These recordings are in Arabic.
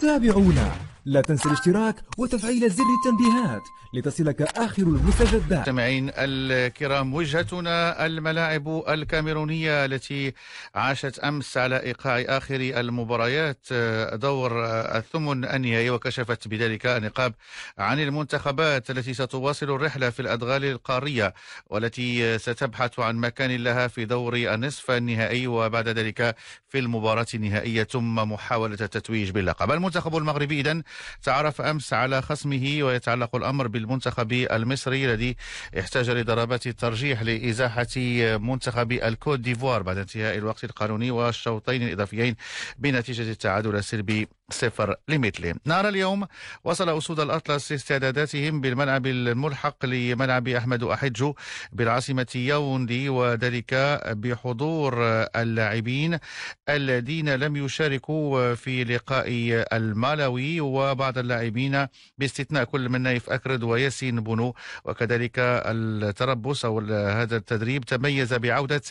تابعونا لا تنسى الاشتراك وتفعيل زر التنبيهات لتصلك آخر المستجدات مستمعين الكرام وجهتنا الملاعب الكاميرونية التي عاشت أمس على إيقاع آخر المباريات آه، دور آه، الثمن النهائي وكشفت بذلك النقاب عن المنتخبات التي ستواصل الرحلة في الأدغال القارية والتي ستبحث عن مكان لها في دور النصف النهائي وبعد ذلك في المباراة النهائية ثم محاولة التتويج باللقب المنتخب المغربي اذا تعرف أمس على خصمه ويتعلق الأمر بالمنتخب المصري الذي احتاج لضربات الترجيح لإزاحة منتخب الكوت ديفوار بعد انتهاء الوقت القانوني والشوطين الإضافيين بنتيجة التعادل السلبي صفر لمثله نار اليوم وصل أسود الأطلس استعداداتهم بالملعب الملحق لملعب أحمد أحجو بالعاصمة ياوندي وذلك بحضور اللاعبين الذين لم يشاركوا في لقاء المالاوي وبعض اللاعبين باستثناء كل من نايف أكرد وياسين بنو وكذلك التربص أو هذا التدريب تميز بعودة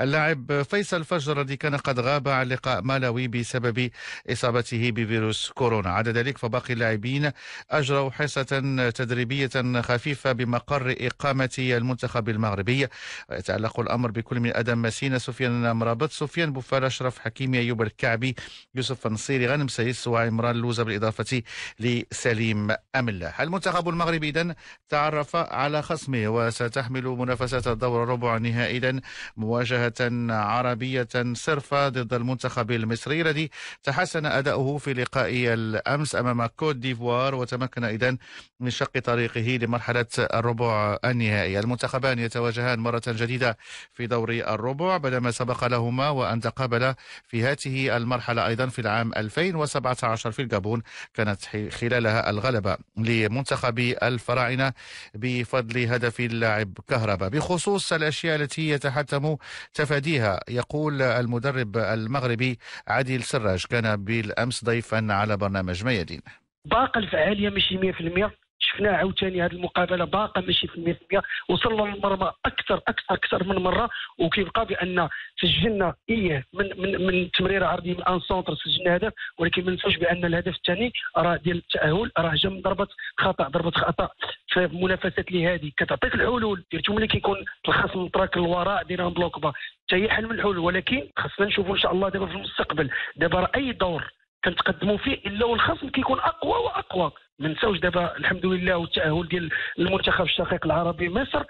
اللاعب فيصل فجر الذي كان قد غاب عن لقاء مالاوي بسبب إصابته بفيروس كورونا عدا ذلك فباقي اللاعبين أجروا حصة تدريبية خفيفة بمقر إقامة المنتخب المغربي يتعلق الأمر بكل من أدم مسينا سفيان مرابط سفيان بوفال أشرف حكيمي أيوب الكعبي يوسف النصيري غنم سيس وعمران لوزة بالإضافة لسليم أملاح المنتخب المغربي إذن تعرف على خصمه وستحمل منافسة الدور الربع النهائي إذن مواجهة عربية صرفة ضد المنتخب المصري الذي تحسن أداؤه في في لقاء الأمس أمام كوت ديفوار وتمكن اذا من شق طريقه لمرحلة الربع النهائي المنتخبان يتواجهان مرة جديدة في دور الربع ما سبق لهما وأن تقابلا في هذه المرحلة أيضا في العام 2017 في الجابون كانت خلالها الغلبة لمنتخب الفراعنة بفضل هدف اللاعب كهربا بخصوص الأشياء التي يتحتم تفاديها يقول المدرب المغربي عادل سراج كان بالأمس ضيفا على برنامج ميادين باقة الفعالية ماشي 100% شفناها عاوتاني هذه المقابله باقه ماشي في 100% وصلنا للمرمى اكثر اكثر اكثر من مره وكيبقى بان سجلنا ايه من من من تمريره عرضيه من ان سونتر سجلنا هدف ولكن ما ننساوش بان الهدف الثاني راه ديال التاهل راه جا من ضربه خطا ضربه خطا في منافسات اللي هذه كتعطيك الحلول ديرتو ملي كيكون الخصم تراك الوراء دير بلوك با حتى هي حل من الحلول ولكن خصنا نشوفوا ان شاء الله دابا في المستقبل دابا راه اي دور كنتقدموا فيه الا والخصم كيكون اقوى واقوى ما نساوش دابا الحمد لله والتاهل ديال المنتخب الشقيق العربي مصر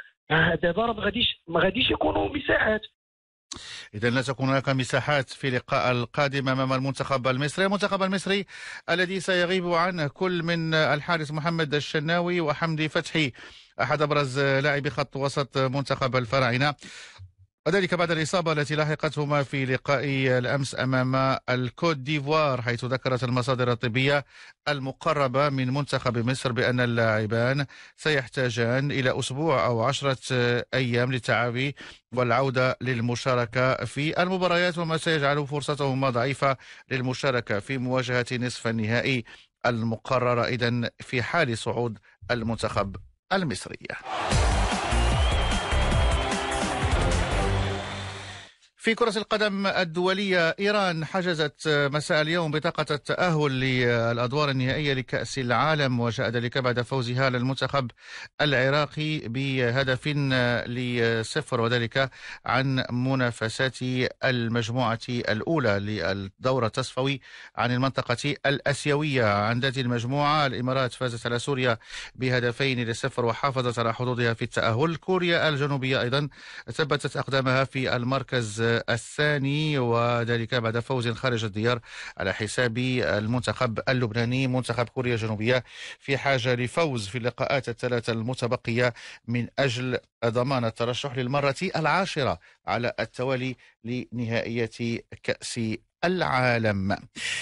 دابا راه ما غاديش ما غاديش يكونوا مساحات إذا لا تكون هناك مساحات في اللقاء القادم أمام المنتخب المصري، المنتخب المصري الذي سيغيب عنه كل من الحارس محمد الشناوي وحمدي فتحي أحد أبرز لاعبي خط وسط منتخب الفراعنة. وذلك بعد الإصابة التي لاحقتهما في لقاء الأمس أمام الكوت ديفوار حيث ذكرت المصادر الطبية المقربة من منتخب مصر بأن اللاعبان سيحتاجان إلى أسبوع أو عشرة أيام للتعافي والعودة للمشاركة في المباريات وما سيجعل فرصتهما ضعيفة للمشاركة في مواجهة نصف النهائي المقررة إذا في حال صعود المنتخب المصري في كرة القدم الدولية إيران حجزت مساء اليوم بطاقة التأهل للأدوار النهائية لكأس العالم وجاء ذلك بعد فوزها للمنتخب العراقي بهدف لصفر وذلك عن منافسات المجموعة الأولى للدور التصفوي عن المنطقة الأسيوية عن ذات المجموعة الإمارات فازت على سوريا بهدفين لصفر وحافظت على حظوظها في التأهل كوريا الجنوبية أيضا ثبتت أقدامها في المركز الثاني وذلك بعد فوز خارج الديار على حساب المنتخب اللبناني منتخب كوريا الجنوبية في حاجة لفوز في اللقاءات الثلاثة المتبقية من أجل ضمان الترشح للمرة العاشرة على التوالي لنهائية كأس العالم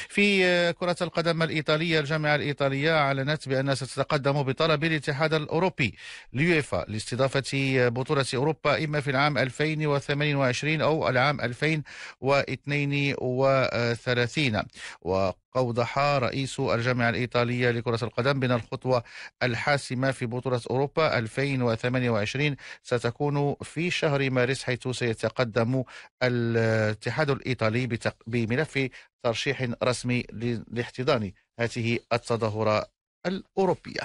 في كرة القدم الإيطالية الجامعة الإيطالية أعلنت بأنها ستتقدم بطلب الاتحاد الأوروبي ليوفا لاستضافة بطولة أوروبا إما في العام 2028 أو العام 2032 و أوضح رئيس الجامعة الإيطالية لكرة القدم بأن الخطوة الحاسمة في بطولة أوروبا 2028 ستكون في شهر مارس حيث سيتقدم الاتحاد الإيطالي بملف ترشيح رسمي لاحتضان هذه التظاهرة الأوروبية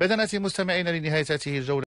بدنا نأتي مستمعينا لنهاية هذه الجولة